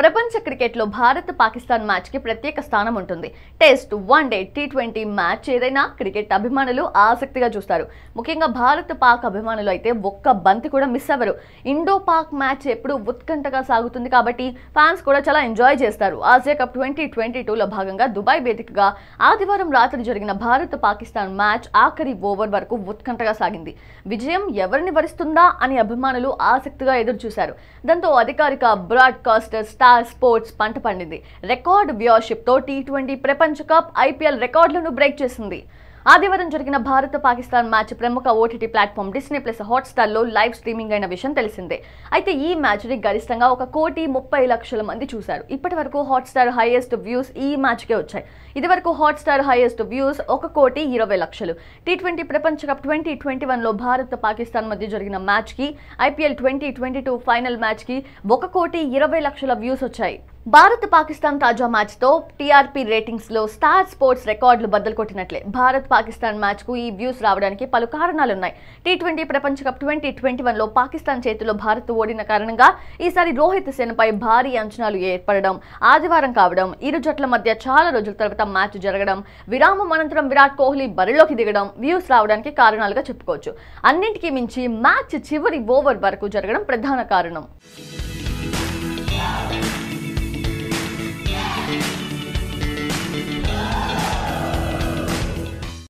ప్రపంచ క్రికెట్లో భారత్ పాకిస్తాన్ మ్యాచ్కి ప్రత్యేక స్థానం ఉంటుంది test one day T twenty match ఏదైనా క్రికెట్ అభిమానులు ఆసక్తిగా చూస్తారు ముఖ్యంగా భారత్ పాక్ అభిమానులు అయితే ఒక్క బంతి కూడా మిస్ అవ్వరు ఇండో పాక్ మ్యాచ్ ఎప్పుడు ఉత్కంఠగా సాగుతుంది కాబట్టి ఫ్యాన్స్ కూడా చాలా ఎంజాయ్ చేస్తారు ఆసియా కప్ ట్వంటీ ట్వంటీ టూలో భాగంగా దుబాయ్ వేదికగా ఆదివారం రాత్రి జరిగిన భారత్ పాకిస్తాన్ మ్యాచ్ ఆఖరి ఓవర్ వరకు ఉత్కంఠగా సాగింది విజయం ఎవరిని వరిస్తుందా అని అభిమానులు ఆసక్తిగా ఎదురు చూశారు దాంతో అధికారిక బ్రాడ్కాస్టర్స్ స్టార్ స్పోర్ట్స్ పంట పండింది రికార్డ్ తో టీ ట్వంటీ ప్రపంచ కప్ ఐపీఎల్ రికార్డులను బ్రేక్ చేసింది ఆదివారం జరిగిన భారత పాకిస్తాన్ మ్యాచ్ ప్రముఖ ఓటీటీ ప్లాట్ఫామ్ డిస్నీ ప్లస్ హాట్స్టార్లో లైవ్ స్ట్రీమింగ్ అయిన విషయం తెలిసిందే అయితే ఈ మ్యాచ్ని గరిష్టంగా ఒక కోటి ముప్పై లక్షల మంది చూశారు ఇప్పటి వరకు హాట్స్టార్ హైయెస్ట్ వ్యూస్ ఈ మ్యాచ్కే వచ్చాయి ఇది వరకు హాట్స్టార్ హైయెస్ట్ వ్యూస్ ఒక కోటి ఇరవై లక్షలు టీ ట్వంటీ ప్రపంచ కప్ ట్వంటీ ట్వంటీ వన్లో భారత్ పాకిస్తాన్ మధ్య జరిగిన మ్యాచ్కి IPL twenty twenty two final మ్యాచ్కి ఒక కోటి ఇరవై లక్షల వ్యూస్ వచ్చాయి భారత్ పాకిస్తాన్ తాజా మ్యాచ్తో టీఆర్పీ రేటింగ్స్లో స్టార్ స్పోర్ట్స్ రికార్డులు బద్దలు కొట్టినట్లే భారత్ పాకిస్తాన్ మ్యాచ్కు ఈ వ్యూస్ రావడానికి పలు కారణాలున్నాయి టీ ట్వంటీ ప్రపంచ కప్ ట్వంటీ ట్వంటీ వన్లో పాకిస్తాన్ చేతిలో భారత్ ఓడిన కారణంగా ఈసారి రోహిత్ సేనపై భారీ అంచనాలు ఏర్పడడం ఆదివారం కావడం ఇరు జట్ల మధ్య చాలా రోజుల తర్వాత మ్యాచ్ జరగడం విరామం అనంతరం విరాట్ కోహ్లీ బరిలోకి దిగడం వ్యూస్ రావడానికి కారణాలుగా చెప్పుకోవచ్చు అన్నింటికీ మించి మ్యాచ్ చివరి ఓవర్ వరకు జరగడం ప్రధాన కారణం